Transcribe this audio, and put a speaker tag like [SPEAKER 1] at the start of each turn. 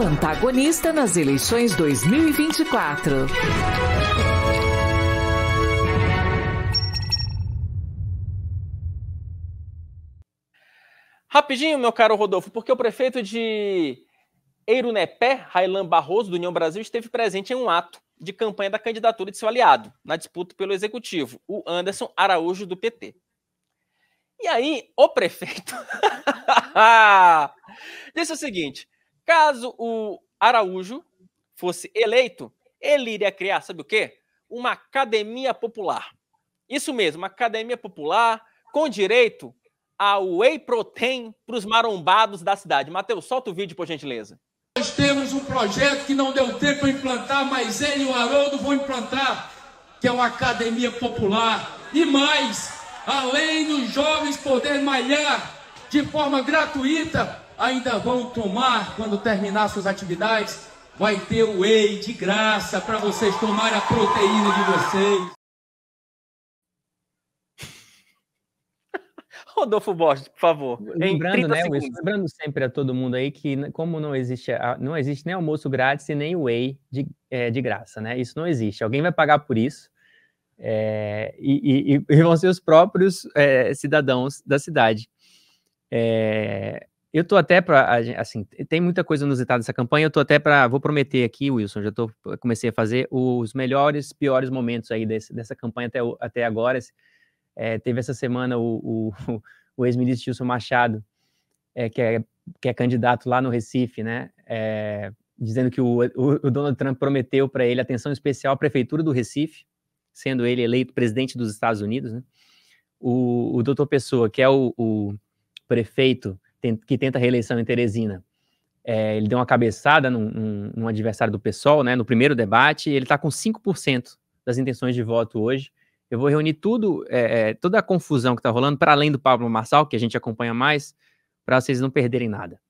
[SPEAKER 1] antagonista nas eleições 2024.
[SPEAKER 2] Rapidinho, meu caro Rodolfo, porque o prefeito de Eirunepé, Railan Barroso, do União Brasil, esteve presente em um ato de campanha da candidatura de seu aliado na disputa pelo executivo, o Anderson Araújo, do PT. E aí, o prefeito disse o seguinte: Caso o Araújo fosse eleito, ele iria criar, sabe o quê? Uma academia popular. Isso mesmo, uma academia popular com direito a whey protein para os marombados da cidade. Matheus, solta o vídeo, por gentileza.
[SPEAKER 1] Nós temos um projeto que não deu tempo para implantar, mas ele e o Haroldo vão implantar, que é uma academia popular. E mais, além dos jovens poderem malhar de forma gratuita, ainda vão tomar quando terminar suas atividades. Vai ter o whey de graça para vocês tomarem a proteína de vocês. Rodolfo Borges, por favor.
[SPEAKER 2] Lembrando, né, Wilson, lembrando
[SPEAKER 3] sempre a todo mundo aí que né, como não existe, não existe nem almoço grátis e nem whey de, é, de graça, né? Isso não existe. Alguém vai pagar por isso é, e, e, e, vão ser os próprios é, cidadãos da cidade. É, eu tô até para assim, tem muita coisa inusitada dessa campanha, eu tô até para, vou prometer aqui, Wilson, já tô comecei a fazer os melhores, piores momentos aí desse, dessa campanha até, até agora. É, teve essa semana o, o, o ex-ministro Wilson Machado, é, que, é, que é candidato lá no Recife, né, é, dizendo que o, o, o Donald Trump prometeu para ele atenção especial à prefeitura do Recife, sendo ele eleito presidente dos Estados Unidos, né? O, o doutor Pessoa, que é o, o prefeito que tenta reeleição em Teresina. É, ele deu uma cabeçada num, num, num, adversário do PSOL, né, no primeiro debate, ele está com 5% das intenções de voto hoje. Eu vou reunir tudo, é, é toda a confusão que está rolando, para além do Pablo Marçal, que a gente acompanha mais, para vocês não perderem nada.